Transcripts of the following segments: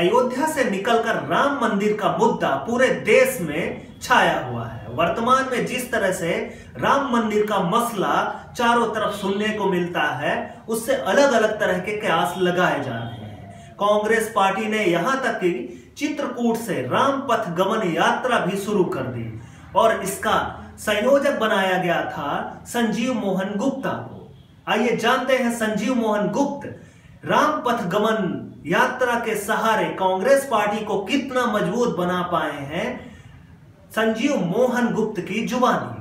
अयोध्या से निकलकर राम मंदिर का मुद्दा पूरे देश में छाया हुआ है वर्तमान में जिस तरह से राम मंदिर का मसला चारों तरफ सुनने को मिलता है उससे अलग अलग तरह के कयास लगाए जा रहे हैं कांग्रेस पार्टी ने यहां तक कि चित्रकूट से राम पथ गमन यात्रा भी शुरू कर दी और इसका संयोजक बनाया गया था संजीव मोहन गुप्ता को आइए जानते हैं संजीव मोहन गुप्त राम गमन यात्रा के सहारे कांग्रेस पार्टी को कितना मजबूत बना पाए हैं संजीव मोहन गुप्त की जुबानी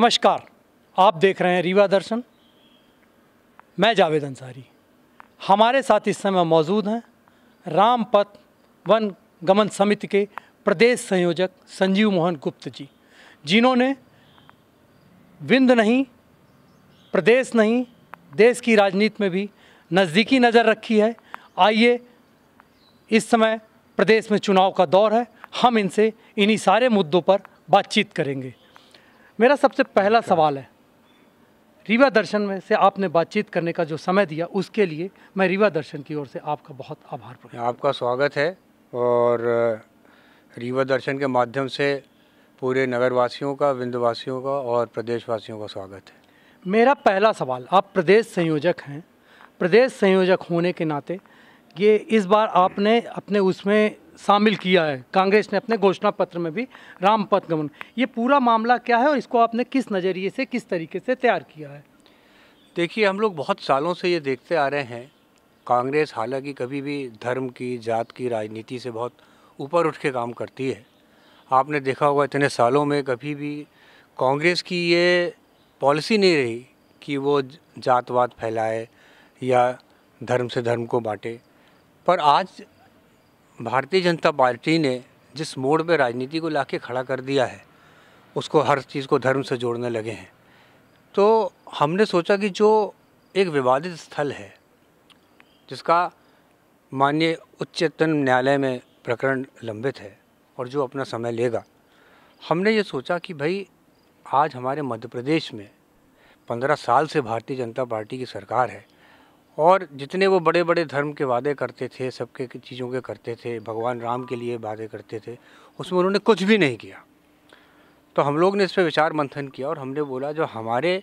नमस्कार आप देख रहे हैं रीवा दर्शन मैं जावेद अंसारी हमारे साथ इस समय मौजूद हैं रामपथ वन गमन समिति के प्रदेश संयोजक संजीव मोहन गुप्त जी जिन्होंने विंद नहीं प्रदेश नहीं देश की राजनीति में भी नज़दीकी नज़र रखी है आइए इस समय प्रदेश में चुनाव का दौर है हम इनसे इन्हीं सारे मुद्दों पर बातचीत करेंगे मेरा सबसे पहला अच्छा। सवाल है रीवा दर्शन में से आपने बातचीत करने का जो समय दिया उसके लिए मैं रीवा दर्शन की ओर से आपका बहुत आभार प्रकट आपका स्वागत है और रीवा दर्शन के माध्यम से पूरे नगरवासियों का विंध्यवासियों का और प्रदेशवासियों का स्वागत है मेरा पहला सवाल आप प्रदेश संयोजक हैं प्रदेश संयोजक होने के नाते ये इस बार आपने अपने उसमें शामिल किया है कांग्रेस ने अपने घोषणा पत्र में भी राम पथ गमन ये पूरा मामला क्या है और इसको आपने किस नज़रिए से किस तरीके से तैयार किया है देखिए हम लोग बहुत सालों से ये देखते आ रहे हैं कांग्रेस हालांकि कभी भी धर्म की जात की राजनीति से बहुत ऊपर उठ के काम करती है आपने देखा होगा इतने सालों में कभी भी कांग्रेस की ये पॉलिसी नहीं रही कि वो जातवाद फैलाए या धर्म से धर्म को बांटे पर आज भारतीय जनता पार्टी ने जिस मोड़ पे राजनीति को लाके खड़ा कर दिया है उसको हर चीज़ को धर्म से जोड़ने लगे हैं तो हमने सोचा कि जो एक विवादित स्थल है जिसका माननीय उच्चतम न्यायालय में प्रकरण लंबित है और जो अपना समय लेगा हमने ये सोचा कि भाई आज हमारे मध्य प्रदेश में पंद्रह साल से भारतीय जनता पार्टी की सरकार है और जितने वो बड़े बड़े धर्म के वादे करते थे सबके चीज़ों के करते थे भगवान राम के लिए वादे करते थे उसमें उन्होंने कुछ भी नहीं किया तो हम लोग ने इस पर विचार मंथन किया और हमने बोला जो हमारे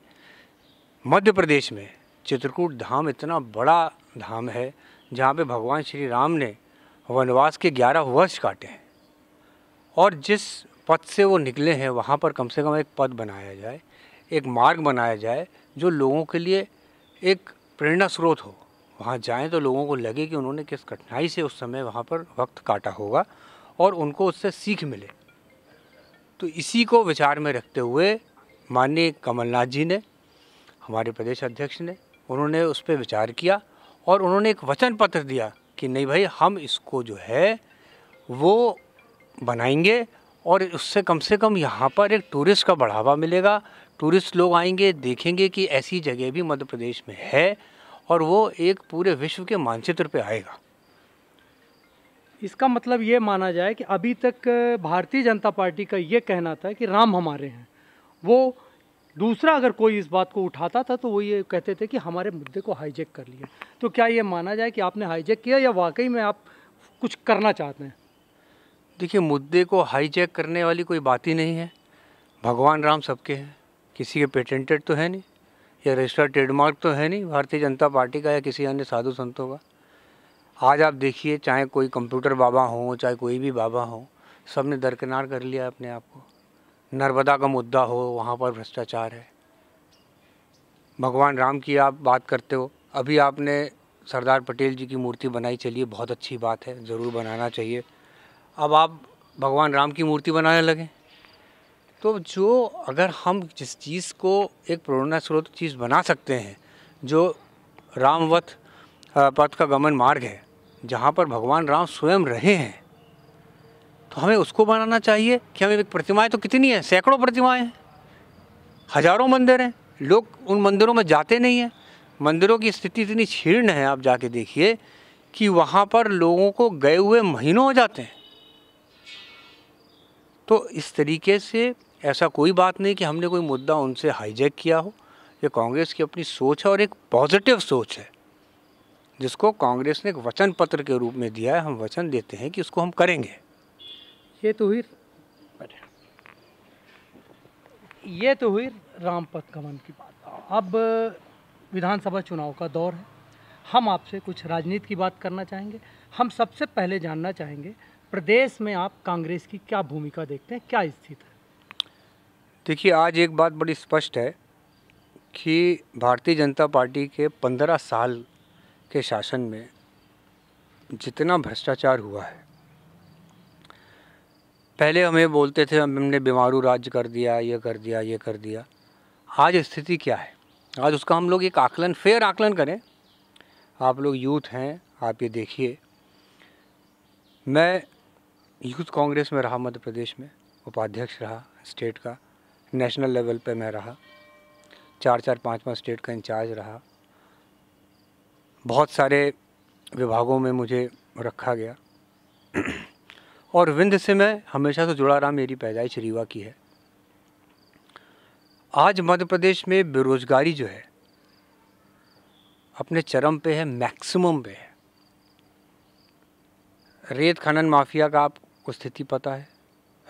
मध्य प्रदेश में चित्रकूट धाम इतना बड़ा धाम है जहाँ पे भगवान श्री राम ने वनवास के ग्यारह वर्ष काटे हैं और जिस पद से वो निकले हैं वहाँ पर कम से कम एक पद बनाया जाए एक मार्ग बनाया जाए जो लोगों के लिए एक प्रेरणा स्रोत हो वहाँ जाएं तो लोगों को लगे कि उन्होंने किस कठिनाई से उस समय वहाँ पर वक्त काटा होगा और उनको उससे सीख मिले तो इसी को विचार में रखते हुए माननीय कमलनाथ जी ने हमारे प्रदेश अध्यक्ष ने उन्होंने उस पर विचार किया और उन्होंने एक वचन पत्र दिया कि नहीं भाई हम इसको जो है वो बनाएंगे और उससे कम से कम यहाँ पर एक टूरिस्ट का बढ़ावा मिलेगा टूरिस्ट लोग आएंगे देखेंगे कि ऐसी जगह भी मध्य प्रदेश में है और वो एक पूरे विश्व के मानचित्र पे आएगा इसका मतलब ये माना जाए कि अभी तक भारतीय जनता पार्टी का ये कहना था कि राम हमारे हैं वो दूसरा अगर कोई इस बात को उठाता था तो वो ये कहते थे कि हमारे मुद्दे को हाईजेक कर लिया तो क्या ये माना जाए कि आपने हाईजेक किया या वाकई में आप कुछ करना चाहते हैं देखिए मुद्दे को हाईजैक करने वाली कोई बात ही नहीं है भगवान राम सबके हैं किसी के पेटेंटेड तो है नहीं या रजिस्टर्ड ट्रेडमार्क तो है नहीं भारतीय जनता पार्टी का या किसी अन्य साधु संतों का आज आप देखिए चाहे कोई कंप्यूटर बाबा हो चाहे कोई भी बाबा हो सब ने दरकिनार कर लिया अपने आप को नर्मदा का मुद्दा हो वहाँ पर भ्रष्टाचार है भगवान राम की आप बात करते हो अभी आपने सरदार पटेल जी की मूर्ति बनाई चलिए बहुत अच्छी बात है ज़रूर बनाना चाहिए अब आप भगवान राम की मूर्ति बनाने लगे तो जो अगर हम जिस चीज़ को एक प्रेरणा स्रोत चीज़ बना सकते हैं जो रामवत पथ का गमन मार्ग है जहाँ पर भगवान राम स्वयं रहे हैं तो हमें उसको बनाना चाहिए कि हमें एक प्रतिमाएँ तो कितनी हैं सैकड़ों प्रतिमाएँ हैं हजारों मंदिर हैं लोग उन मंदिरों में जाते नहीं हैं मंदिरों की स्थिति इतनी क्षीर्ण है आप जाके देखिए कि वहाँ पर लोगों को गए हुए महीनों हो जाते हैं तो इस तरीके से ऐसा कोई बात नहीं कि हमने कोई मुद्दा उनसे हाईजैक किया हो ये कांग्रेस की अपनी सोच है और एक पॉजिटिव सोच है जिसको कांग्रेस ने एक वचन पत्र के रूप में दिया है हम वचन देते हैं कि उसको हम करेंगे ये तो हुई ये तो हुई रामपथ गमन की बात अब विधानसभा चुनाव का दौर है हम आपसे कुछ राजनीति की बात करना चाहेंगे हम सबसे पहले जानना चाहेंगे प्रदेश में आप कांग्रेस की क्या भूमिका देखते हैं क्या स्थिति है देखिए आज एक बात बड़ी स्पष्ट है कि भारतीय जनता पार्टी के पंद्रह साल के शासन में जितना भ्रष्टाचार हुआ है पहले हमें बोलते थे हमने बीमारू राज्य कर दिया ये कर दिया ये कर दिया आज स्थिति क्या है आज उसका हम लोग एक आकलन फेयर आकलन करें आप लोग यूथ हैं आप ये देखिए मैं यूथ कांग्रेस में रहा मध्य प्रदेश में उपाध्यक्ष रहा स्टेट का नेशनल लेवल पे मैं रहा चार चार पाँच पाँच स्टेट का इंचार्ज रहा बहुत सारे विभागों में मुझे रखा गया और विंध्य से मैं हमेशा से जुड़ा रहा मेरी पैदाइश रीवा की है आज मध्य प्रदेश में बेरोज़गारी जो है अपने चरम पे है मैक्सिमम पे है रेत खनन माफिया का आप को स्थिति पता है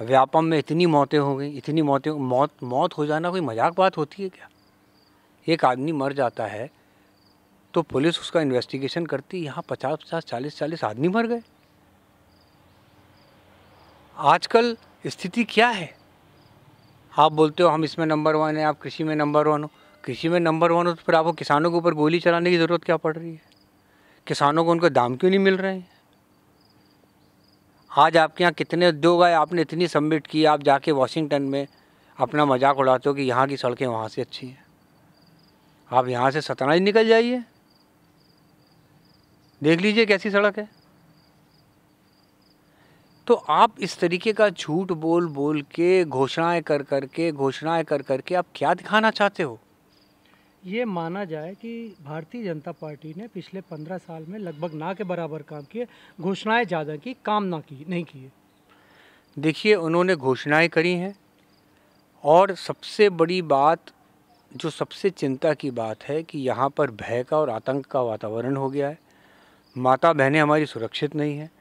व्यापम में इतनी मौतें हो गई इतनी मौतें मौत मौत हो जाना कोई मजाक बात होती है क्या एक आदमी मर जाता है तो पुलिस उसका इन्वेस्टिगेशन करती यहाँ पचास पचास चालीस चालीस आदमी मर गए आजकल स्थिति क्या है आप बोलते हो हम इसमें नंबर वन है आप कृषि में नंबर वन हो कृषि में नंबर वन हो तो फिर आपको किसानों के ऊपर गोली चलाने की ज़रूरत क्या पड़ रही है किसानों को उनका दाम क्यों नहीं मिल रहे हैं आज आपके यहाँ कितने उद्योग आए आपने इतनी सबमिट की आप जाके वाशिंगटन में अपना मजाक उड़ाते हो कि यहाँ की सड़कें वहाँ से अच्छी हैं आप यहाँ से ही निकल जाइए देख लीजिए कैसी सड़क है तो आप इस तरीके का झूठ बोल बोल के घोषणाएं कर करके घोषणाएं कर करके आप क्या दिखाना चाहते हो ये माना जाए कि भारतीय जनता पार्टी ने पिछले पंद्रह साल में लगभग ना के बराबर काम किए घोषणाएं ज़्यादा की काम ना की नहीं किए देखिए उन्होंने घोषणाएं करी हैं और सबसे बड़ी बात जो सबसे चिंता की बात है कि यहाँ पर भय का और आतंक का वातावरण हो गया है माता बहनें हमारी सुरक्षित नहीं हैं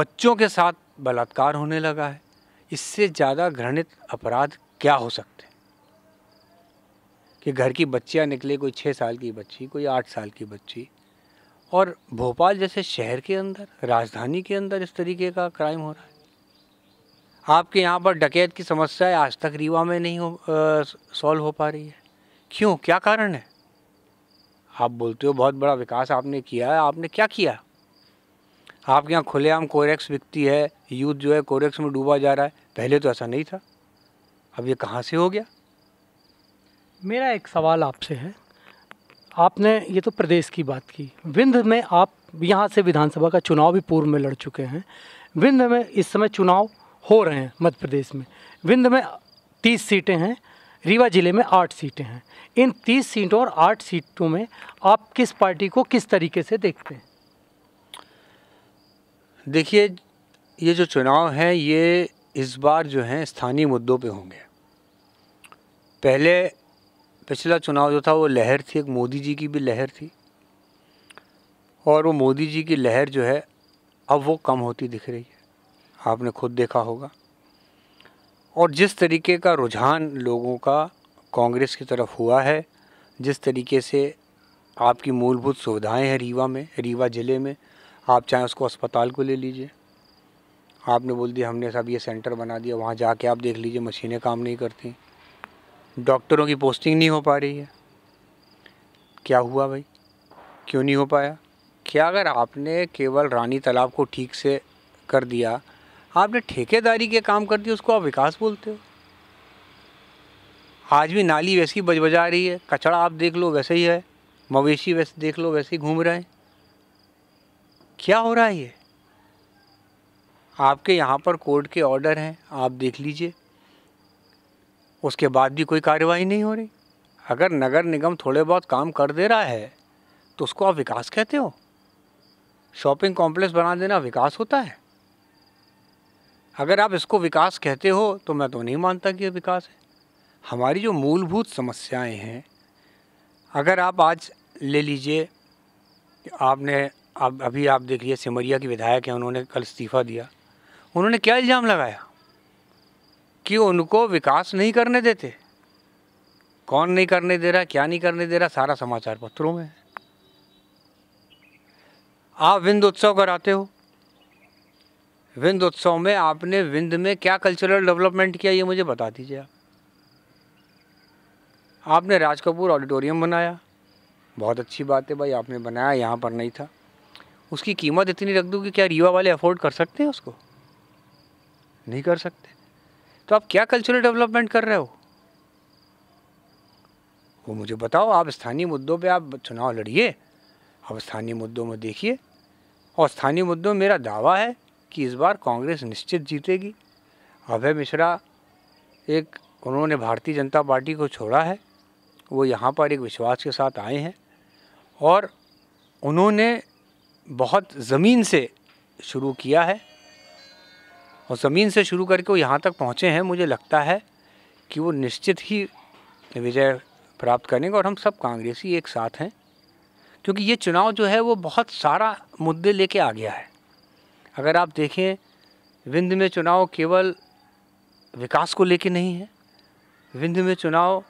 बच्चों के साथ बलात्कार होने लगा है इससे ज़्यादा घृणित अपराध क्या हो सकते हैं कि घर की बच्चियाँ निकले कोई छः साल की बच्ची कोई आठ साल की बच्ची और भोपाल जैसे शहर के अंदर राजधानी के अंदर इस तरीके का क्राइम हो रहा है आपके यहाँ पर डकैत की समस्या आज तक रीवा में नहीं हो सॉल्व हो पा रही है क्यों क्या कारण है आप बोलते हो बहुत बड़ा विकास आपने किया है आपने क्या किया आपके यहाँ खुलेआम कोरेक्स बिकती है यूथ जो है कोरेक्स में डूबा जा रहा है पहले तो ऐसा नहीं था अब ये कहाँ से हो गया मेरा एक सवाल आपसे है आपने ये तो प्रदेश की बात की विंध्य में आप यहाँ से विधानसभा का चुनाव भी पूर्व में लड़ चुके हैं विंध्य में इस समय चुनाव हो रहे हैं मध्य प्रदेश में विंध्य में तीस सीटें हैं रीवा ज़िले में आठ सीटें हैं इन तीस सीटों और आठ सीटों में आप किस पार्टी को किस तरीके से देखते हैं देखिए ये जो चुनाव हैं ये इस बार जो हैं स्थानीय मुद्दों पे होंगे पहले पिछला चुनाव जो था वो लहर थी एक मोदी जी की भी लहर थी और वो मोदी जी की लहर जो है अब वो कम होती दिख रही है आपने खुद देखा होगा और जिस तरीके का रुझान लोगों का कांग्रेस की तरफ हुआ है जिस तरीके से आपकी मूलभूत सुविधाएं हैं रीवा में रीवा ज़िले में आप चाहें उसको अस्पताल को ले लीजिए आपने बोल दिया हमने सब ये सेंटर बना दिया वहाँ जाके आप देख लीजिए मशीनें काम नहीं करती डॉक्टरों की पोस्टिंग नहीं हो पा रही है क्या हुआ भाई क्यों नहीं हो पाया क्या अगर आपने केवल रानी तालाब को ठीक से कर दिया आपने ठेकेदारी के काम कर दिया उसको आप विकास बोलते हो आज भी नाली वैसी बजबजा रही है कचड़ा आप देख लो वैसे ही है मवेशी वैसे देख लो वैसे ही घूम रहे हैं क्या हो रहा है ये आपके यहाँ पर कोर्ट के ऑर्डर हैं आप देख लीजिए उसके बाद भी कोई कार्रवाई नहीं हो रही अगर नगर निगम थोड़े बहुत काम कर दे रहा है तो उसको आप विकास कहते हो शॉपिंग कॉम्प्लेक्स बना देना विकास होता है अगर आप इसको विकास कहते हो तो मैं तो नहीं मानता कि यह विकास है हमारी जो मूलभूत समस्याएं हैं अगर आप आज ले लीजिए आपने आप अभी आप देख लीजिए सिमरिया के विधायक हैं उन्होंने कल इस्तीफ़ा दिया उन्होंने क्या इल्ज़ाम लगाया कि उनको विकास नहीं करने देते कौन नहीं करने दे रहा क्या नहीं करने दे रहा सारा समाचार पत्रों में आप विंद उत्सव कराते हो विंद उत्सव में आपने विंद में क्या कल्चरल डेवलपमेंट किया ये मुझे बता दीजिए आप आपने राज कपूर ऑडिटोरियम बनाया बहुत अच्छी बात है भाई आपने बनाया यहाँ पर नहीं था उसकी कीमत इतनी रख दूँ कि क्या रीवा वाले अफोर्ड कर सकते हैं उसको नहीं कर सकते तो आप क्या कल्चरल डेवलपमेंट कर रहे हो वो मुझे बताओ आप स्थानीय मुद्दों पे आप चुनाव लड़िए आप स्थानीय मुद्दों में देखिए और स्थानीय मुद्दों मेरा दावा है कि इस बार कांग्रेस निश्चित जीतेगी अभय मिश्रा एक उन्होंने भारतीय जनता पार्टी को छोड़ा है वो यहाँ पर एक विश्वास के साथ आए हैं और उन्होंने बहुत ज़मीन से शुरू किया है और ज़मीन से शुरू करके वो यहाँ तक पहुँचे हैं मुझे लगता है कि वो निश्चित ही विजय प्राप्त करेंगे और हम सब कांग्रेसी एक साथ हैं क्योंकि ये चुनाव जो है वो बहुत सारा मुद्दे लेके आ गया है अगर आप देखें विंध में चुनाव केवल विकास को लेके नहीं है विंध में चुनाव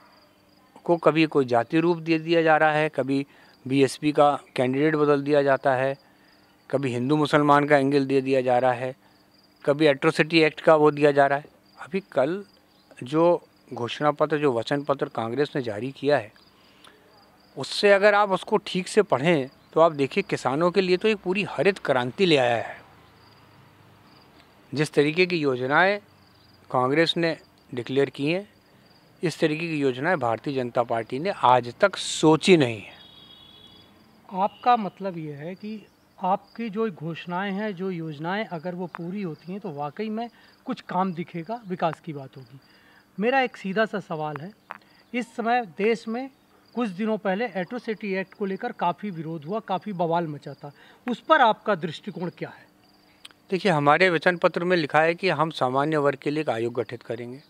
को कभी कोई जाति रूप दे दिया जा रहा है कभी बीएसपी का कैंडिडेट बदल दिया जाता है कभी हिंदू मुसलमान का एंगल दे दिया जा रहा है कभी एट्रोसिटी एक्ट का वो दिया जा रहा है अभी कल जो घोषणा पत्र जो वचन पत्र कांग्रेस ने जारी किया है उससे अगर आप उसको ठीक से पढ़ें तो आप देखिए किसानों के लिए तो एक पूरी हरित क्रांति ले आया है जिस तरीके की योजनाएं कांग्रेस ने डिक्लेयर की हैं इस तरीके की योजनाएं भारतीय जनता पार्टी ने आज तक सोची नहीं है आपका मतलब यह है कि आपकी जो घोषणाएं हैं जो योजनाएं अगर वो पूरी होती हैं तो वाकई में कुछ काम दिखेगा विकास की बात होगी मेरा एक सीधा सा सवाल है इस समय देश में कुछ दिनों पहले एट्रोसिटी एक्ट को लेकर काफ़ी विरोध हुआ काफ़ी बवाल मचा था उस पर आपका दृष्टिकोण क्या है देखिए हमारे वचन पत्र में लिखा है कि हम सामान्य वर्ग के लिए एक आयोग गठित करेंगे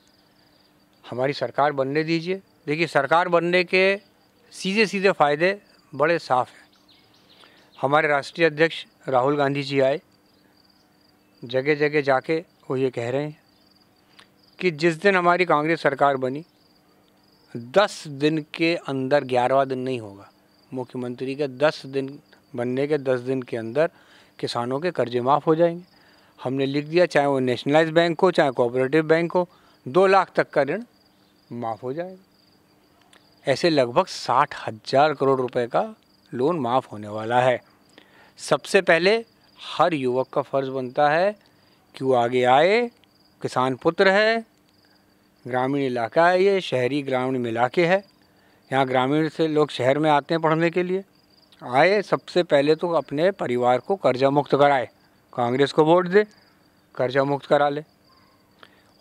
हमारी सरकार बनने दीजिए देखिए सरकार बनने के सीधे सीधे फायदे बड़े साफ हैं हमारे राष्ट्रीय अध्यक्ष राहुल गांधी जी आए जगह जगह जाके वो ये कह रहे हैं कि जिस दिन हमारी कांग्रेस सरकार बनी दस दिन के अंदर ग्यारहवा दिन नहीं होगा मुख्यमंत्री के दस दिन बनने के दस दिन के अंदर किसानों के कर्जे माफ़ हो जाएंगे हमने लिख दिया चाहे वो नेशनलाइज बैंक हो चाहे कोऑपरेटिव बैंक हो दो लाख तक का ऋण माफ़ हो जाएगा ऐसे लगभग साठ हज़ार करोड़ रुपए का लोन माफ़ होने वाला है सबसे पहले हर युवक का फ़र्ज़ बनता है कि वो आगे आए किसान पुत्र है ग्रामीण इलाका है ये शहरी ग्रामीण इलाके है यहाँ ग्रामीण से लोग शहर में आते हैं पढ़ने के लिए आए सबसे पहले तो अपने परिवार को कर्जा मुक्त कराए कांग्रेस को वोट दे कर्जा मुक्त करा ले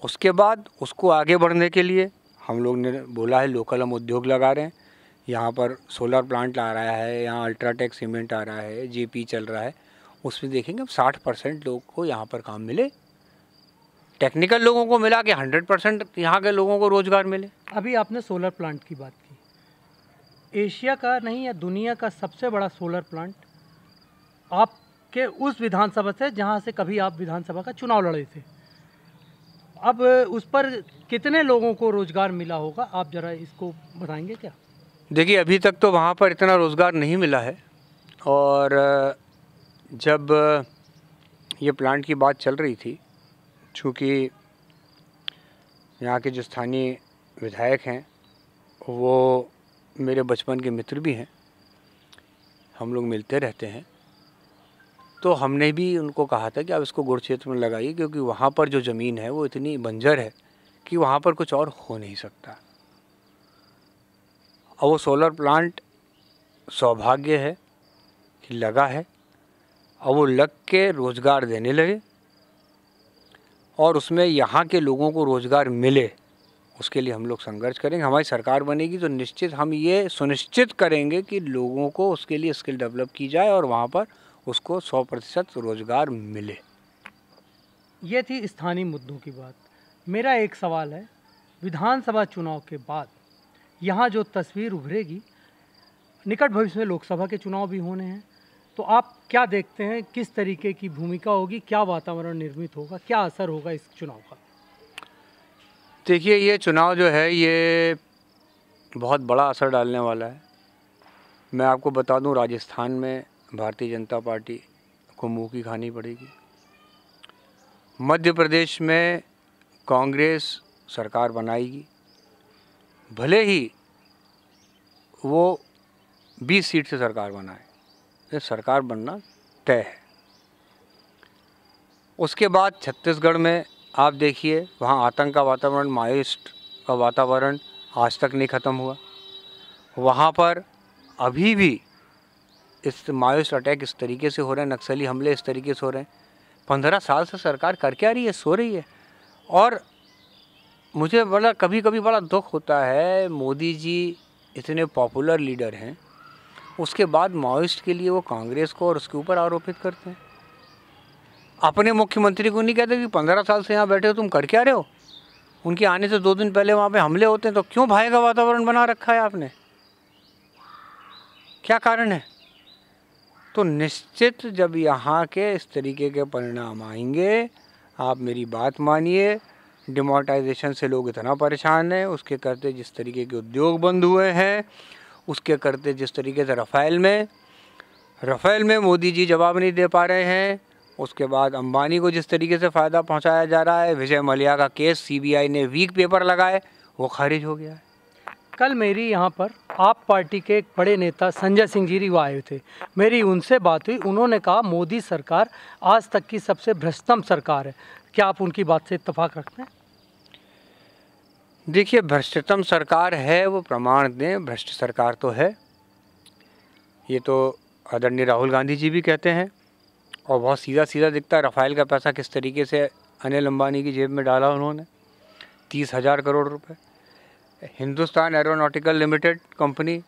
उसके बाद उसको आगे बढ़ने के लिए हम लोग ने बोला है लोकल हम उद्योग लगा रहे हैं यहाँ पर सोलर प्लांट आ रहा है यहाँ अल्ट्राटेक सीमेंट आ रहा है जेपी चल रहा है उसमें देखेंगे अब साठ परसेंट लोग को यहाँ पर काम मिले टेक्निकल लोगों को मिला कि हंड्रेड परसेंट यहाँ के लोगों को रोज़गार मिले अभी आपने सोलर प्लांट की बात की एशिया का नहीं या दुनिया का सबसे बड़ा सोलर प्लांट आपके उस विधानसभा से जहाँ से कभी आप विधानसभा का चुनाव लड़े थे अब उस पर कितने लोगों को रोज़गार मिला होगा आप ज़रा इसको बताएंगे क्या देखिए अभी तक तो वहाँ पर इतना रोज़गार नहीं मिला है और जब ये प्लांट की बात चल रही थी चूँकि यहाँ के जो स्थानीय विधायक हैं वो मेरे बचपन के मित्र भी हैं हम लोग मिलते रहते हैं तो हमने भी उनको कहा था कि आप इसको गुड़ क्षेत्र में लगाइए क्योंकि वहाँ पर जो ज़मीन है वो इतनी बंजर है कि वहाँ पर कुछ और हो नहीं सकता और वो सोलर प्लांट सौभाग्य है कि लगा है और वो लग के रोज़गार देने लगे और उसमें यहाँ के लोगों को रोज़गार मिले उसके लिए हम लोग संघर्ष करेंगे हमारी सरकार बनेगी तो निश्चित हम ये सुनिश्चित करेंगे कि लोगों को उसके लिए स्किल डेवलप की जाए और वहाँ पर उसको सौ प्रतिशत रोज़गार मिले ये थी स्थानीय मुद्दों की बात मेरा एक सवाल है विधानसभा चुनाव के बाद यहाँ जो तस्वीर उभरेगी निकट भविष्य में लोकसभा के चुनाव भी होने हैं तो आप क्या देखते हैं किस तरीके की भूमिका होगी क्या वातावरण निर्मित होगा क्या असर होगा इस चुनाव का देखिए ये चुनाव जो है ये बहुत बड़ा असर डालने वाला है मैं आपको बता दूं राजस्थान में भारतीय जनता पार्टी को मुँह की खानी पड़ेगी मध्य प्रदेश में कांग्रेस सरकार बनाएगी भले ही वो 20 सीट से सरकार बनाए ये सरकार बनना तय है उसके बाद छत्तीसगढ़ में आप देखिए वहाँ आतंक का वातावरण माइस्ट का वातावरण आज तक नहीं ख़त्म हुआ वहाँ पर अभी भी इस मायूस अटैक इस तरीके से हो रहे हैं नक्सली हमले इस तरीके से हो रहे हैं पंद्रह साल से सरकार करके आ रही है सो रही है और मुझे बड़ा कभी कभी बड़ा दुख होता है मोदी जी इतने पॉपुलर लीडर हैं उसके बाद माओइस्ट के लिए वो कांग्रेस को और उसके ऊपर आरोपित करते हैं अपने मुख्यमंत्री को नहीं कहते कि पंद्रह साल से यहाँ बैठे हो तुम कर क्या रहे हो उनके आने से दो दिन पहले वहाँ पे हमले होते हैं तो क्यों भाई का वातावरण बना रखा है आपने क्या कारण है तो निश्चित जब यहाँ के इस तरीके के परिणाम आएंगे आप मेरी बात मानिए डिमोटाइजेशन से लोग इतना परेशान हैं उसके करते जिस तरीके के उद्योग बंद हुए हैं उसके करते जिस तरीके से रफ़ेल में रफ़ेल में मोदी जी जवाब नहीं दे पा रहे हैं उसके बाद अंबानी को जिस तरीके से फ़ायदा पहुंचाया जा रहा है विजय मलिया का केस सीबीआई ने वीक पेपर लगाए वो खारिज हो गया है कल मेरी यहाँ पर आप पार्टी के एक बड़े नेता संजय सिंह जीरी वो आए थे मेरी उनसे बात हुई उन्होंने कहा मोदी सरकार आज तक की सबसे भ्रष्टम सरकार है क्या आप उनकी बात से इतफाक़ रखते हैं देखिए भ्रष्टतम सरकार है वो प्रमाण दें भ्रष्ट सरकार तो है ये तो आदरणीय राहुल गांधी जी भी कहते हैं और बहुत सीधा सीधा दिखता है रफ़ाइल का पैसा किस तरीके से अनिल अंबानी की जेब में डाला उन्होंने तीस हज़ार करोड़ रुपए हिंदुस्तान एरोनॉटिकल लिमिटेड कंपनी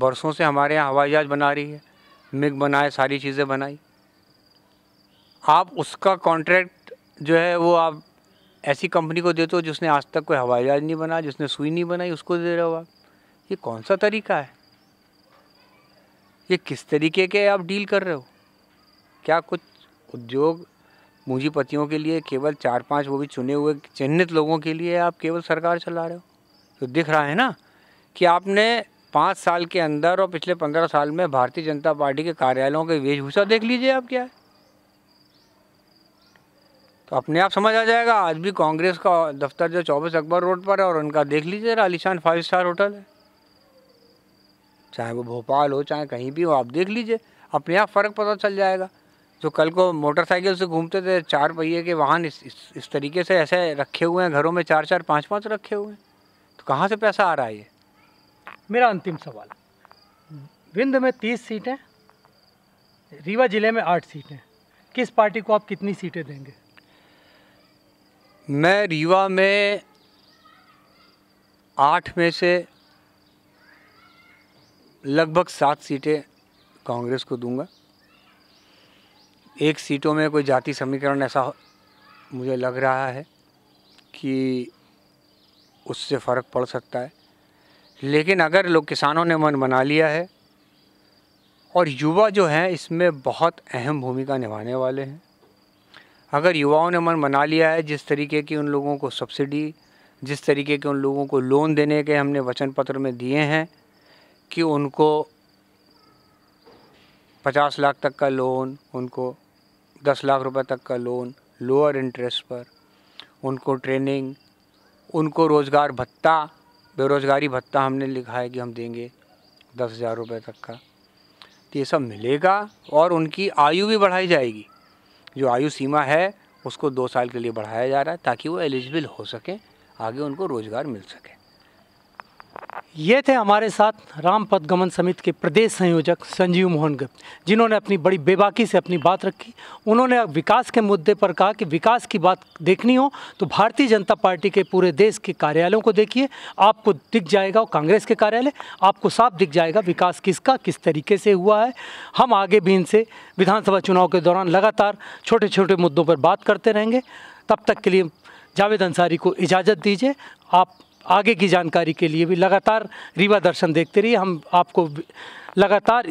बरसों से हमारे यहाँ हवाई जहाज़ बना रही है मिग बनाए सारी चीज़ें बनाई आप उसका कॉन्ट्रैक्ट जो है वो आप ऐसी कंपनी को दे दो तो जिसने आज तक कोई हवाई जहाज नहीं बना जिसने सुई नहीं बनाई उसको दे रहे हो आप ये कौन सा तरीका है ये किस तरीके के आप डील कर रहे हो क्या कुछ उद्योग पूंजीपतियों के लिए केवल चार पांच वो भी चुने हुए चिन्हित लोगों के लिए आप केवल सरकार चला रहे हो तो दिख रहा है ना कि आपने पाँच साल के अंदर और पिछले पंद्रह साल में भारतीय जनता पार्टी के कार्यालयों की वेशभूषा देख लीजिए आप क्या है तो अपने आप समझ आ जाएगा आज भी कांग्रेस का दफ्तर जो चौबीस अकबर रोड पर है और उनका देख लीजिए आलिशान फाइव स्टार होटल है चाहे वो भोपाल हो चाहे कहीं भी हो आप देख लीजिए अपने आप फ़र्क पता चल जाएगा जो कल को मोटरसाइकिल से घूमते थे चार पहिए के वाहन इस, इस इस तरीके से ऐसे रखे हुए हैं घरों में चार चार पाँच पाँच रखे हुए हैं तो कहाँ से पैसा आ रहा है ये मेरा अंतिम सवाल विंध में तीस सीटें रीवा ज़िले में आठ सीटें किस पार्टी को आप कितनी सीटें देंगे मैं रीवा में आठ में से लगभग सात सीटें कांग्रेस को दूंगा एक सीटों में कोई जाति समीकरण ऐसा मुझे लग रहा है कि उससे फ़र्क पड़ सकता है लेकिन अगर लोग किसानों ने मन बना लिया है और युवा जो हैं इसमें बहुत अहम भूमिका निभाने वाले हैं अगर युवाओं ने मन बना लिया है जिस तरीके की उन लोगों को सब्सिडी जिस तरीके के उन लोगों को लोन देने के हमने वचन पत्र में दिए हैं कि उनको पचास लाख तक का लोन उनको दस लाख रुपए तक का लोन लोअर इंटरेस्ट पर उनको ट्रेनिंग उनको रोज़गार भत्ता बेरोज़गारी भत्ता हमने लिखा है कि हम देंगे दस हज़ार रुपये तक का तो ये सब मिलेगा और उनकी आयु भी बढ़ाई जाएगी जो आयु सीमा है उसको दो साल के लिए बढ़ाया जा रहा है ताकि वो एलिजिबल हो सके आगे उनको रोज़गार मिल सके ये थे हमारे साथ राम गमन समिति के प्रदेश संयोजक संजीव मोहन गुप्त जिन्होंने अपनी बड़ी बेबाकी से अपनी बात रखी उन्होंने विकास के मुद्दे पर कहा कि विकास की बात देखनी हो तो भारतीय जनता पार्टी के पूरे देश के कार्यालयों को देखिए आपको दिख जाएगा कांग्रेस के कार्यालय आपको साफ दिख जाएगा विकास किसका किस तरीके से हुआ है हम आगे भी इनसे विधानसभा चुनाव के दौरान लगातार छोटे छोटे मुद्दों पर बात करते रहेंगे तब तक के लिए जावेद अंसारी को इजाज़त दीजिए आप आगे की जानकारी के लिए भी लगातार रीवा दर्शन देखते रहिए हम आपको लगातार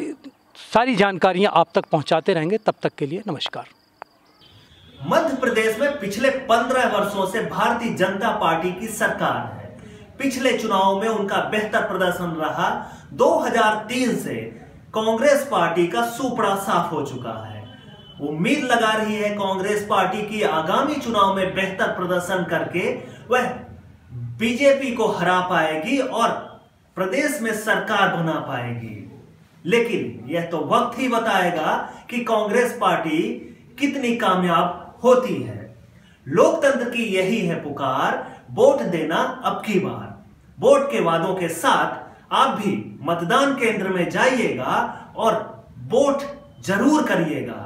सारी जानकारियां आप तक पहुंचाते रहेंगे तब तक के लिए नमस्कार मध्य प्रदेश में पिछले पंद्रह वर्षों से भारतीय जनता पार्टी की सरकार है पिछले चुनाव में उनका बेहतर प्रदर्शन रहा 2003 से कांग्रेस पार्टी का सुपड़ा साफ हो चुका है उम्मीद लगा रही है कांग्रेस पार्टी की आगामी चुनाव में बेहतर प्रदर्शन करके वह बीजेपी को हरा पाएगी और प्रदेश में सरकार बना पाएगी लेकिन यह तो वक्त ही बताएगा कि कांग्रेस पार्टी कितनी कामयाब होती है लोकतंत्र की यही है पुकार वोट देना अब की बार वोट के वादों के साथ आप भी मतदान केंद्र में जाइएगा और वोट जरूर करिएगा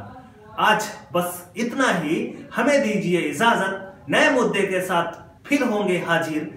आज बस इतना ही हमें दीजिए इजाजत नए मुद्दे के साथ फिर होंगे हाजिर